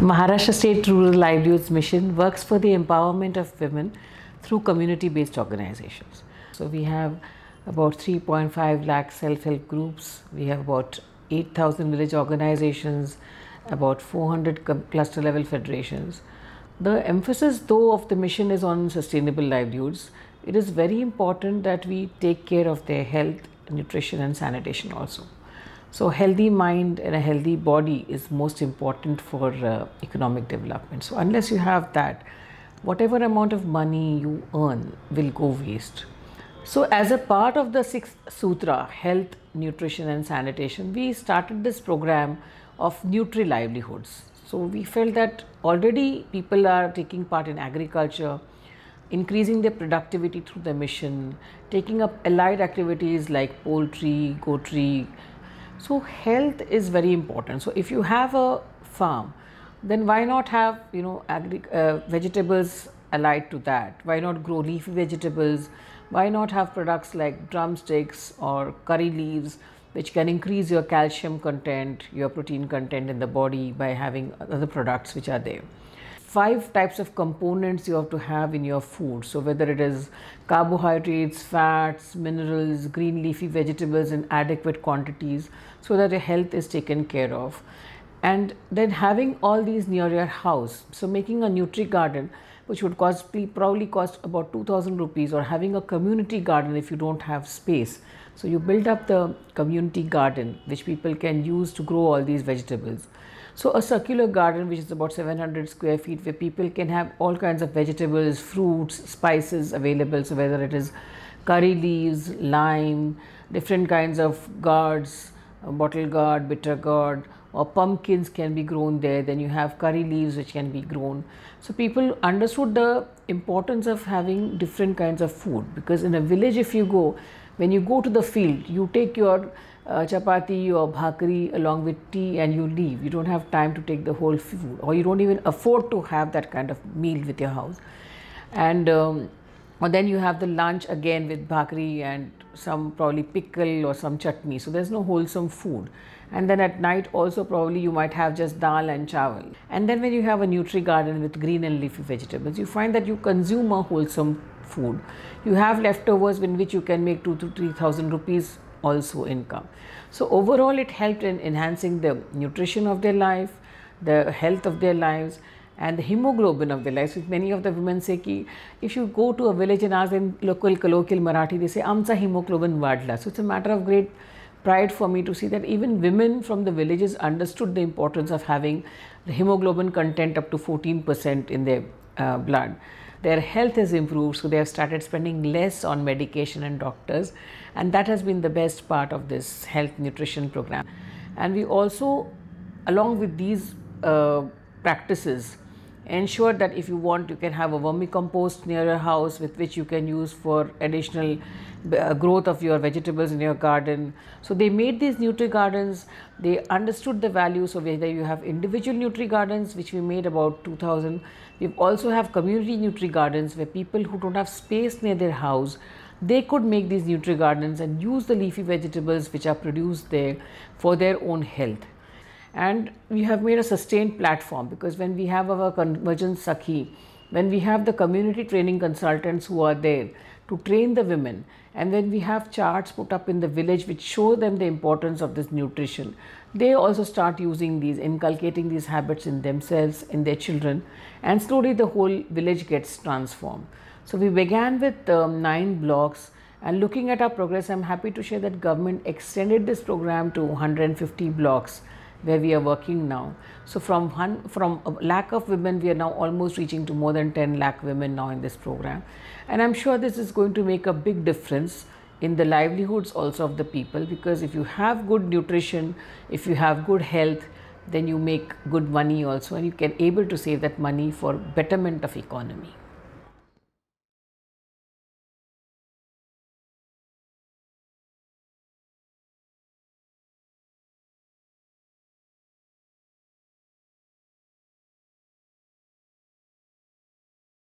Maharashtra State Rural Livelihoods Mission works for the empowerment of women through community-based organizations. So we have about 3.5 lakh self-help groups, we have about 8,000 village organizations, about 400 cluster level federations. The emphasis though of the mission is on sustainable livelihoods. It is very important that we take care of their health, nutrition and sanitation also. So healthy mind and a healthy body is most important for uh, economic development. So unless you have that, whatever amount of money you earn will go waste. So as a part of the sixth sutra, health, nutrition and sanitation, we started this program of nutri livelihoods. So we felt that already people are taking part in agriculture, increasing their productivity through the mission, taking up allied activities like poultry, goatry, so health is very important. So if you have a farm, then why not have you know agri uh, vegetables allied to that? Why not grow leafy vegetables? Why not have products like drumsticks or curry leaves, which can increase your calcium content, your protein content in the body by having other products which are there five types of components you have to have in your food. So whether it is carbohydrates, fats, minerals, green leafy vegetables in adequate quantities so that your health is taken care of. And then having all these near your house. So making a nutri garden which would cost probably cost about 2000 rupees or having a community garden if you don't have space. So you build up the community garden which people can use to grow all these vegetables. So a circular garden which is about 700 square feet where people can have all kinds of vegetables, fruits, spices available. So whether it is curry leaves, lime, different kinds of gourds, bottle gourd, bitter gourd, or pumpkins can be grown there. Then you have curry leaves which can be grown. So people understood the importance of having different kinds of food because in a village if you go, when you go to the field, you take your uh, chapati your bhakri along with tea and you leave. You don't have time to take the whole food or you don't even afford to have that kind of meal with your house. And um, or then you have the lunch again with bhakri and some probably pickle or some chutney. So there's no wholesome food. And then at night also probably you might have just dal and chawal. And then when you have a nutri garden with green and leafy vegetables, you find that you consume a wholesome food. You have leftovers in which you can make two to three thousand rupees also income. So overall it helped in enhancing the nutrition of their life, the health of their lives and the hemoglobin of their lives. Which many of the women say ki, if you go to a village and ask in local colloquial Marathi, they say amsa hemoglobin vadla. So it's a matter of great pride for me to see that even women from the villages understood the importance of having the hemoglobin content up to 14% in their uh, blood their health has improved, so they have started spending less on medication and doctors, and that has been the best part of this health nutrition program. And we also, along with these uh, practices, ensure that if you want you can have a vermicompost near your house with which you can use for additional uh, growth of your vegetables in your garden so they made these nutri gardens they understood the value so whether you have individual nutri gardens which we made about 2000 we also have community nutri gardens where people who don't have space near their house they could make these nutri gardens and use the leafy vegetables which are produced there for their own health and we have made a sustained platform because when we have our convergence sakhi when we have the community training consultants who are there to train the women and when we have charts put up in the village which show them the importance of this nutrition they also start using these inculcating these habits in themselves in their children and slowly the whole village gets transformed so we began with um, nine blocks and looking at our progress i'm happy to share that government extended this program to 150 blocks where we are working now. So from one, from a lack of women, we are now almost reaching to more than 10 lakh women now in this program. And I'm sure this is going to make a big difference in the livelihoods also of the people because if you have good nutrition, if you have good health, then you make good money also and you can able to save that money for betterment of economy.